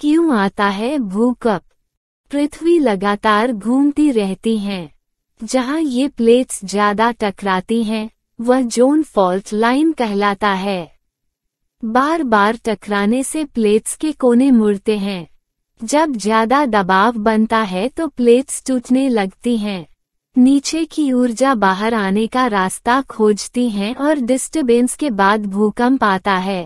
क्यों आता है भूकंप पृथ्वी लगातार घूमती रहती हैं। जहां ये प्लेट्स ज्यादा टकराती हैं वह जोन फॉल्ट लाइन कहलाता है बार बार टकराने से प्लेट्स के कोने मुड़ते हैं जब ज्यादा दबाव बनता है तो प्लेट्स टूटने लगती हैं नीचे की ऊर्जा बाहर आने का रास्ता खोजती हैं और डिस्टर्बेंस के बाद भूकंप आता है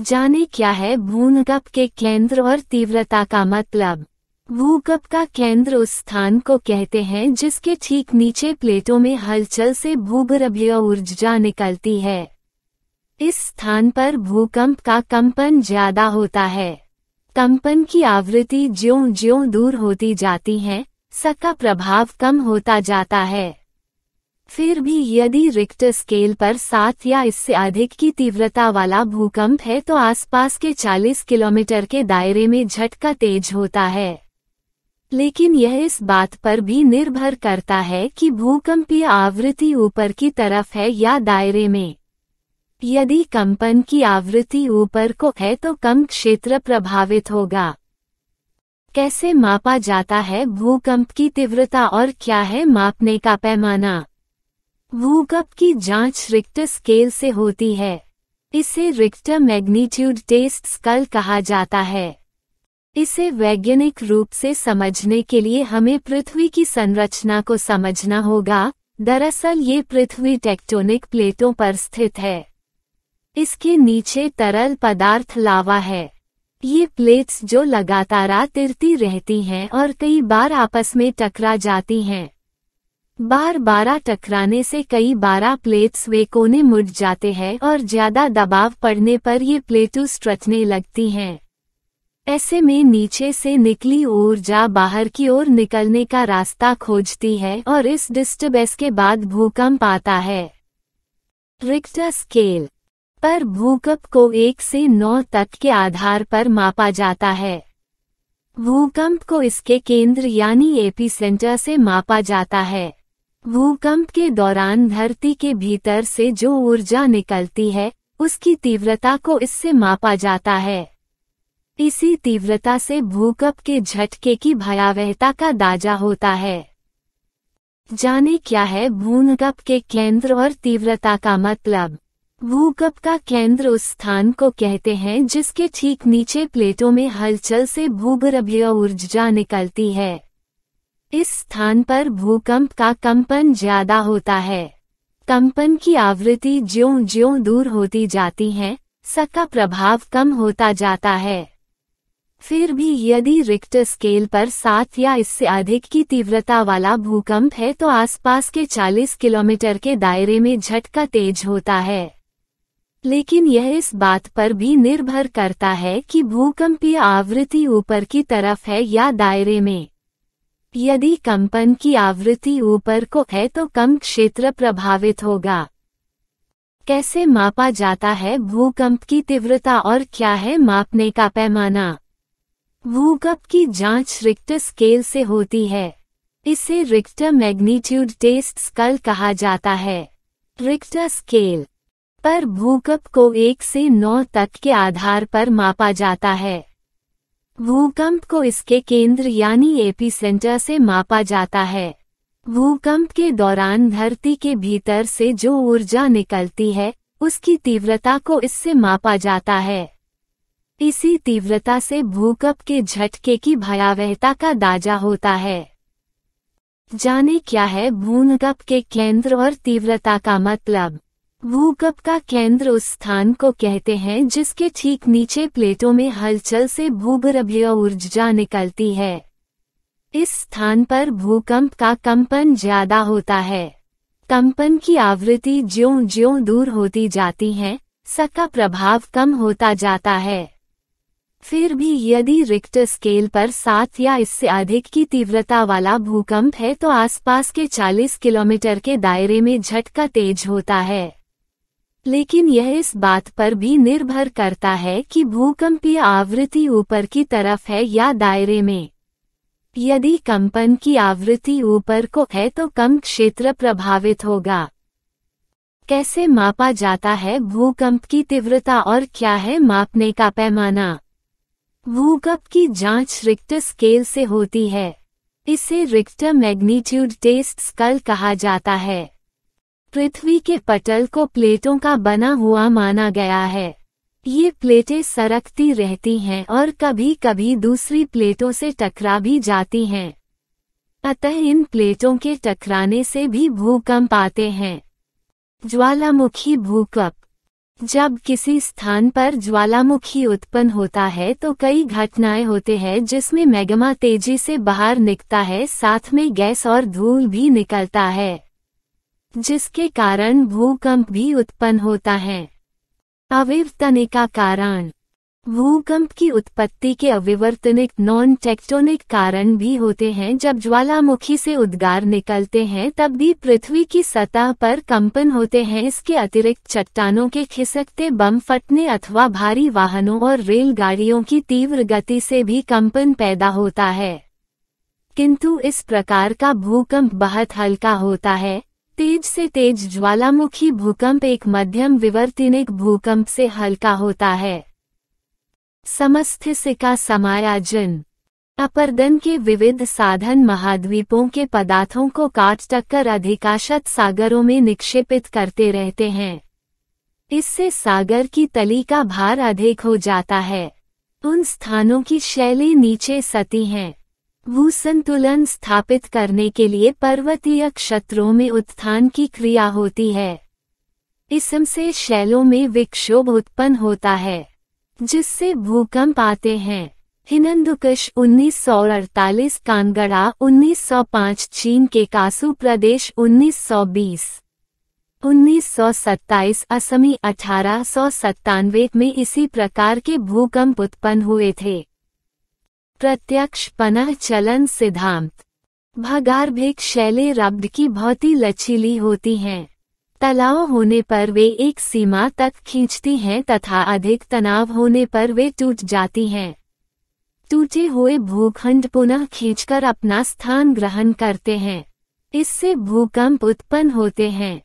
जाने क्या है भूकंप के केंद्र और तीव्रता का मतलब भूकंप का केंद्र उस स्थान को कहते हैं जिसके ठीक नीचे प्लेटों में हलचल से भूगर्भीय ऊर्जा निकलती है इस स्थान पर भूकंप का कंपन ज्यादा होता है कंपन की आवृत्ति ज्यो ज्यो दूर होती जाती है सबका प्रभाव कम होता जाता है फिर भी यदि रिक्टर स्केल पर सात या इससे अधिक की तीव्रता वाला भूकंप है तो आसपास के 40 किलोमीटर के दायरे में झटका तेज होता है लेकिन यह इस बात पर भी निर्भर करता है कि भूकंपीय आवृत्ति ऊपर की तरफ है या दायरे में यदि कंपन की आवृत्ति ऊपर को है तो कम क्षेत्र प्रभावित होगा कैसे मापा जाता है भूकंप की तीव्रता और क्या है मापने का पैमाना भूकप की जांच रिक्टर स्केल से होती है इसे रिक्टर मैग्नीट्यूड टेस्ट स्कल कहा जाता है इसे वैज्ञानिक रूप से समझने के लिए हमें पृथ्वी की संरचना को समझना होगा दरअसल ये पृथ्वी टेक्टोनिक प्लेटों पर स्थित है इसके नीचे तरल पदार्थ लावा है ये प्लेट्स जो लगातार तिरती रहती हैं और कई बार आपस में टकरा जाती हैं बार बारह टकराने से कई बारह प्लेट्स वे कोने मुड़ जाते हैं और ज्यादा दबाव पड़ने पर ये प्लेटू स्ट्रचने लगती हैं ऐसे में नीचे से निकली ऊर्जा बाहर की ओर निकलने का रास्ता खोजती है और इस डिस्टर्बेंस के बाद भूकंप आता है रिक्टर स्केल पर भूकंप को एक से नौ तक के आधार पर मापा जाता है भूकंप को इसके केंद्र यानी एपी सेंटर से मापा जाता है भूकंप के दौरान धरती के भीतर से जो ऊर्जा निकलती है उसकी तीव्रता को इससे मापा जाता है इसी तीव्रता से भूकंप के झटके की भयावहता का दाजा होता है जाने क्या है भूकंप के केंद्र और तीव्रता का मतलब भूकंप का केंद्र उस स्थान को कहते हैं जिसके ठीक नीचे प्लेटों में हलचल से भूगर्भीय ऊर्जा निकलती है इस स्थान पर भूकंप का कंपन ज्यादा होता है कंपन की आवृत्ति ज्यो ज्यो दूर होती जाती है सका प्रभाव कम होता जाता है फिर भी यदि रिक्ट स्केल पर सात या इससे अधिक की तीव्रता वाला भूकंप है तो आसपास के 40 किलोमीटर के दायरे में झटका तेज होता है लेकिन यह इस बात पर भी निर्भर करता है कि भूकंपीय आवृत्ति ऊपर की तरफ है या दायरे में यदि कंपन की आवृत्ति ऊपर को है तो कम क्षेत्र प्रभावित होगा कैसे मापा जाता है भूकंप की तीव्रता और क्या है मापने का पैमाना भूकंप की जांच रिक्टर स्केल से होती है इसे रिक्टर मैग्नीट्यूड टेस्ट स्कल कहा जाता है रिक्टर स्केल पर भूकंप को एक से नौ तक के आधार पर मापा जाता है भूकंप को इसके केंद्र यानी एपी सेंटर से मापा जाता है भूकंप के दौरान धरती के भीतर से जो ऊर्जा निकलती है उसकी तीव्रता को इससे मापा जाता है इसी तीव्रता से भूकंप के झटके की भयावहता का दाजा होता है जाने क्या है भूकंप के केंद्र और तीव्रता का मतलब भूकंप का केंद्र उस स्थान को कहते हैं जिसके ठीक नीचे प्लेटों में हलचल से भूगर्भीय ऊर्जा निकलती है इस स्थान पर भूकंप का कंपन ज्यादा होता है कंपन की आवृत्ति ज्यो ज्यो दूर होती जाती है सका प्रभाव कम होता जाता है फिर भी यदि रिक्ट स्केल पर सात या इससे अधिक की तीव्रता वाला भूकंप है तो आसपास के 40 किलोमीटर के दायरे में झटका तेज होता है लेकिन यह इस बात पर भी निर्भर करता है कि भूकंपीय आवृत्ति ऊपर की तरफ है या दायरे में यदि कंपन की आवृत्ति ऊपर को है तो कम क्षेत्र प्रभावित होगा कैसे मापा जाता है भूकंप की तीव्रता और क्या है मापने का पैमाना भूकंप की जांच रिक्टर स्केल से होती है इसे रिक्टर मैग्नीट्यूड टेस्ट स्कल कहा जाता है पृथ्वी के पटल को प्लेटों का बना हुआ माना गया है ये प्लेटें सरकती रहती हैं और कभी कभी दूसरी प्लेटों से टकरा भी जाती हैं अतः इन प्लेटों के टकराने से भी भूकंप आते हैं ज्वालामुखी भूकंप जब किसी स्थान पर ज्वालामुखी उत्पन्न होता है तो कई घटनाएं होते हैं जिसमें मैग्मा तेजी से बाहर निकता है साथ में गैस और धूल भी निकलता है जिसके कारण भूकंप भी उत्पन्न होता है अविवर्तनिका का कारण भूकंप की उत्पत्ति के अविवर्तनिक नॉन टेक्टोनिक कारण भी होते हैं जब ज्वालामुखी से उद्गार निकलते हैं तब भी पृथ्वी की सतह पर कंपन होते हैं इसके अतिरिक्त चट्टानों के खिसकते बम फटने अथवा भारी वाहनों और रेलगाड़ियों की तीव्र गति से भी कंपन पैदा होता है किंतु इस प्रकार का भूकंप बहुत हल्का होता है तेज से तेज ज्वालामुखी भूकंप एक मध्यम विवर्तनिक भूकंप से हल्का होता है समस्थिसिका समायाजन अपरदन के विविध साधन महाद्वीपों के पदार्थों को काट टक्कर अधिकाशत सागरों में निक्षेपित करते रहते हैं इससे सागर की तली का भार अधिक हो जाता है उन स्थानों की शैली नीचे सती हैं भू संतुलन स्थापित करने के लिए पर्वतीय क्षेत्रों में उत्थान की क्रिया होती है इसमसे शैलों में विक्षोभ उत्पन्न होता है जिससे भूकंप आते हैं हिनंदुकश 1948 कानगड़ा 1905 चीन के कासू प्रदेश 1920 1927 असमी अठारह में इसी प्रकार के भूकंप उत्पन्न हुए थे प्रत्यक्ष पनह चलन सिद्धांत भगार्भिक शैले रब्द की ही लचीली होती हैं तलाव होने पर वे एक सीमा तक खींचती हैं तथा अधिक तनाव होने पर वे टूट जाती हैं टूटे हुए भूखंड पुनः खींचकर अपना स्थान ग्रहण करते हैं इससे भूकंप उत्पन्न होते हैं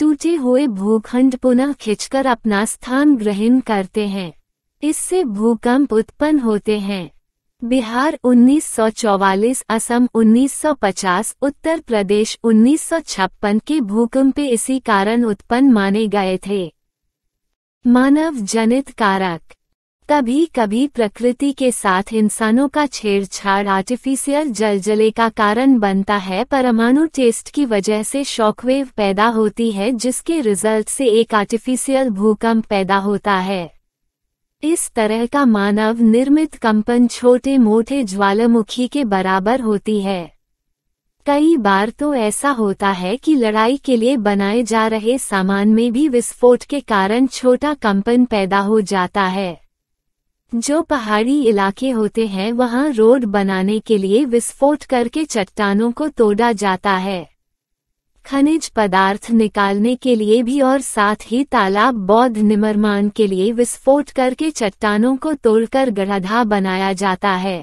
टूटे हुए भूखंड पुनः खींचकर अपना स्थान ग्रहण करते हैं इससे भूकंप उत्पन्न होते हैं बिहार 1944, असम 1950, उत्तर प्रदेश 1956 के भूकंप इसी कारण उत्पन्न माने गए थे मानव जनित कारक कभी कभी प्रकृति के साथ इंसानों का छेड़छाड़ आर्टिफिशियल जलजले का कारण बनता है परमाणु टेस्ट की वजह से शॉकवेव पैदा होती है जिसके रिजल्ट से एक आर्टिफिशियल भूकंप पैदा होता है इस तरह का मानव निर्मित कंपन छोटे मोटे ज्वालामुखी के बराबर होती है कई बार तो ऐसा होता है कि लड़ाई के लिए बनाए जा रहे सामान में भी विस्फोट के कारण छोटा कंपन पैदा हो जाता है जो पहाड़ी इलाके होते हैं वहां रोड बनाने के लिए विस्फोट करके चट्टानों को तोड़ा जाता है खनिज पदार्थ निकालने के लिए भी और साथ ही तालाब बौद्ध निर्माण के लिए विस्फोट करके चट्टानों को तोड़कर गढ़ा बनाया जाता है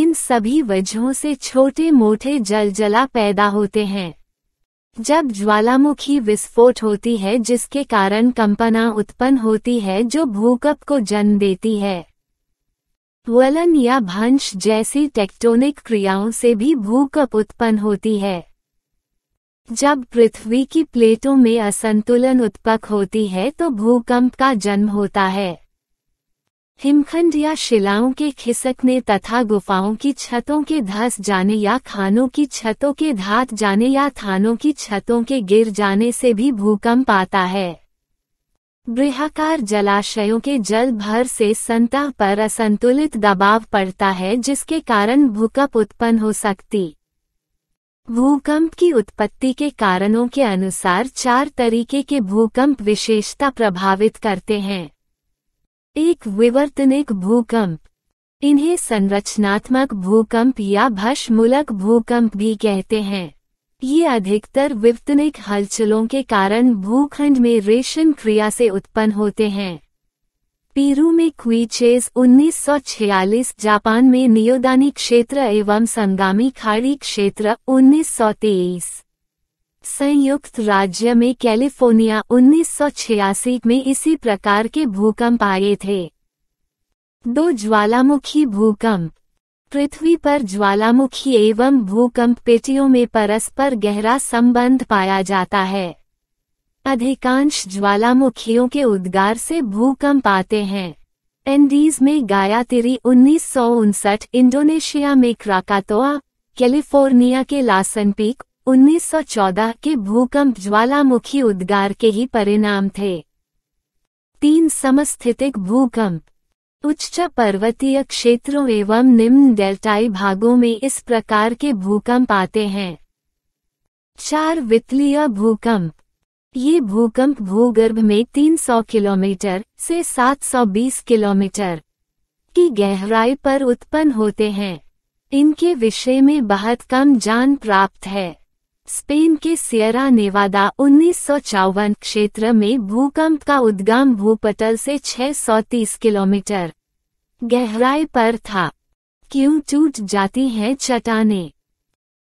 इन सभी वजहों से छोटे मोटे जलजला पैदा होते हैं जब ज्वालामुखी विस्फोट होती है जिसके कारण कंपना उत्पन्न होती है जो भूकंप को जन्म देती है वलन या भंश जैसी टेक्टोनिक क्रियाओं से भी भूकंप उत्पन्न होती है जब पृथ्वी की प्लेटों में असंतुलन उत्पक होती है तो भूकंप का जन्म होता है हिमखंड या शिलाओं के खिसकने तथा गुफाओं की छतों के धस जाने या खानों की छतों के धात जाने या थानों की छतों के गिर जाने से भी भूकंप आता है बृहाकार जलाशयों के जल भर से संतह पर असंतुलित दबाव पड़ता है जिसके कारण भूकंप उत्पन्न हो सकती भूकंप की उत्पत्ति के कारणों के अनुसार चार तरीके के भूकंप विशेषता प्रभावित करते हैं एक विवर्तनिक भूकंप इन्हें संरचनात्मक भूकंप या भस्मूलक भूकंप भी कहते हैं ये अधिकतर विवर्तनिक हलचलों के कारण भूखंड में रेशन क्रिया से उत्पन्न होते हैं पीरू में क्वीचेज 1946 जापान में नियोदानी क्षेत्र एवं संगामी खाड़ी क्षेत्र 1923 संयुक्त राज्य में कैलिफोर्निया 1986 में इसी प्रकार के भूकंप आए थे दो ज्वालामुखी भूकंप पृथ्वी पर ज्वालामुखी एवं भूकंप पेटियों में परस्पर गहरा संबंध पाया जाता है अधिकांश ज्वालामुखियों के उद्गार से भूकंप आते हैं एंडीज में गायात्री उन्नीस इंडोनेशिया में क्राकातोआ कैलिफोर्निया के लासन पीक 1914 के भूकंप ज्वालामुखी उद्गार के ही परिणाम थे तीन समस्थितिक भूकंप उच्च पर्वतीय क्षेत्रों एवं निम्न डेल्टाई भागों में इस प्रकार के भूकंप आते हैं चार वित्तीय भूकंप ये भूकंप भूगर्भ में 300 किलोमीटर से 720 किलोमीटर की गहराई पर उत्पन्न होते हैं इनके विषय में बहुत कम जान प्राप्त है स्पेन के सियरा नेवादा उन्नीस क्षेत्र में भूकंप का उद्गाम भूपटल से 630 किलोमीटर गहराई पर था क्यों टूट जाती हैं चट्टानें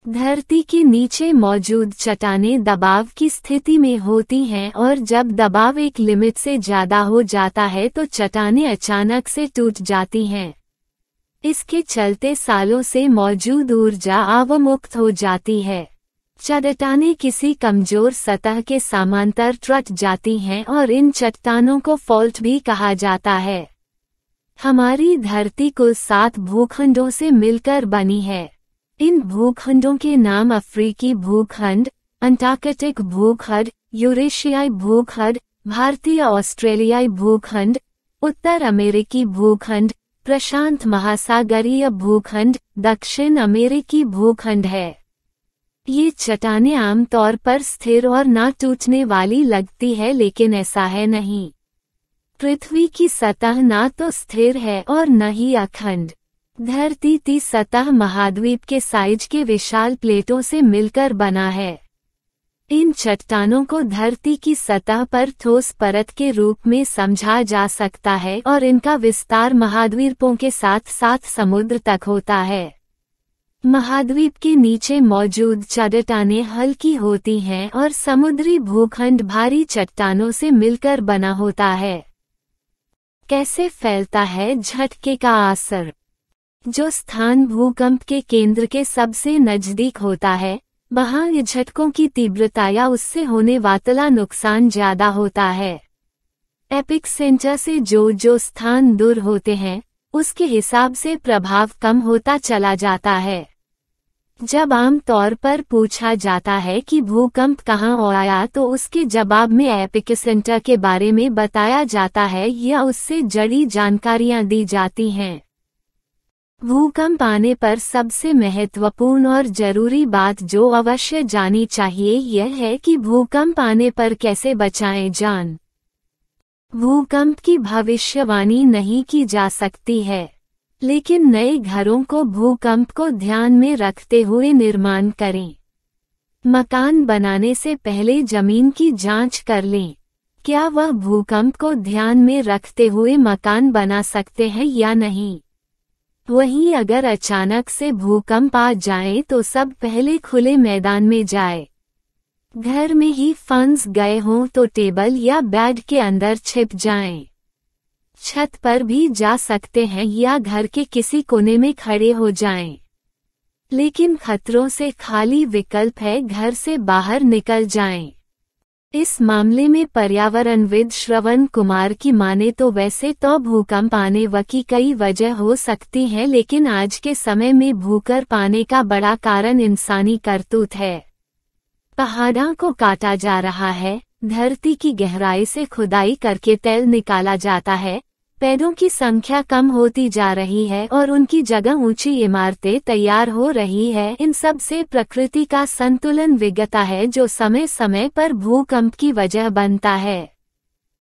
धरती के नीचे मौजूद चट्टानें दबाव की स्थिति में होती हैं और जब दबाव एक लिमिट से ज्यादा हो जाता है तो चट्टानें अचानक से टूट जाती हैं इसके चलते सालों से मौजूद ऊर्जा अवमुक्त हो जाती है चट्टाने किसी कमजोर सतह के समांतर ट्रट जाती हैं और इन चट्टानों को फॉल्ट भी कहा जाता है हमारी धरती कुल सात भूखंडों से मिलकर बनी है इन भूखंडों के नाम अफ्रीकी भूखंड अंटार्कटिक भूखंड यूरेशियाई भूखंड भारतीय ऑस्ट्रेलियाई भूखंड उत्तर अमेरिकी भूखंड प्रशांत महासागरीय भूखंड दक्षिण अमेरिकी भूखंड है ये चट्टाने आमतौर पर स्थिर और ना टूटने वाली लगती है लेकिन ऐसा है नहीं पृथ्वी की सतह ना तो स्थिर है और न ही अखंड धरती ती सतह महाद्वीप के साइज के विशाल प्लेटों से मिलकर बना है इन चट्टानों को धरती की सतह पर ठोस परत के रूप में समझा जा सकता है और इनका विस्तार महाद्वीपों के साथ साथ समुद्र तक होता है महाद्वीप के नीचे मौजूद चट्टाने हल्की होती हैं और समुद्री भूखंड भारी चट्टानों से मिलकर बना होता है कैसे फैलता है झटके का असर जो स्थान भूकंप के केंद्र के सबसे नजदीक होता है ये झटकों की तीव्रता या उससे होने वातला नुकसान ज्यादा होता है एपिक सेंटर से जो जो स्थान दूर होते हैं उसके हिसाब से प्रभाव कम होता चला जाता है जब आम तौर पर पूछा जाता है कि भूकंप कहाँ आया तो उसके जवाब में एपिक सेंटर के बारे में बताया जाता है या उससे जड़ी जानकारियाँ दी जाती हैं भूकंप आने पर सबसे महत्वपूर्ण और जरूरी बात जो अवश्य जानी चाहिए यह है कि भूकंप आने पर कैसे बचाएं जान भूकंप की भविष्यवाणी नहीं की जा सकती है लेकिन नए घरों को भूकंप को ध्यान में रखते हुए निर्माण करें मकान बनाने से पहले जमीन की जांच कर लें क्या वह भूकंप को ध्यान में रखते हुए मकान बना सकते हैं या नहीं वहीं अगर अचानक से भूकंप आ जाए तो सब पहले खुले मैदान में जाए घर में ही फंस गए हों तो टेबल या बेड के अंदर छिप जाएं। छत पर भी जा सकते हैं या घर के किसी कोने में खड़े हो जाएं। लेकिन खतरों से खाली विकल्प है घर से बाहर निकल जाएं। इस मामले में पर्यावरणविद श्रवण कुमार की माने तो वैसे तो भूकंप आने व की कई वजह हो सकती हैं लेकिन आज के समय में भूकर पाने का बड़ा कारण इंसानी करतूत है पहाड़ों को काटा जा रहा है धरती की गहराई से खुदाई करके तेल निकाला जाता है पैदों की संख्या कम होती जा रही है और उनकी जगह ऊंची इमारतें तैयार हो रही है इन सब से प्रकृति का संतुलन विगता है जो समय समय पर भूकंप की वजह बनता है